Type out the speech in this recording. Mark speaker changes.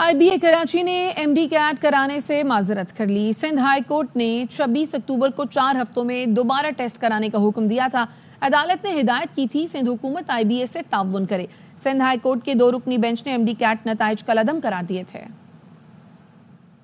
Speaker 1: IBA Karachi ने MD cat कराने से माजरत कर ली सिंध हाई कोर्ट ने 26 अक्टूबर को चार हफ्तों में दोबारा टेस्ट कराने का हुक्म दिया था अदालत ने हिदायत की थी सिंध हुकूमत आईबीए से ताउन करे सिंध हाई कोर्ट के दो रुकनी बेंच ने एमडी कैट नतज कल अदम करार दिए थे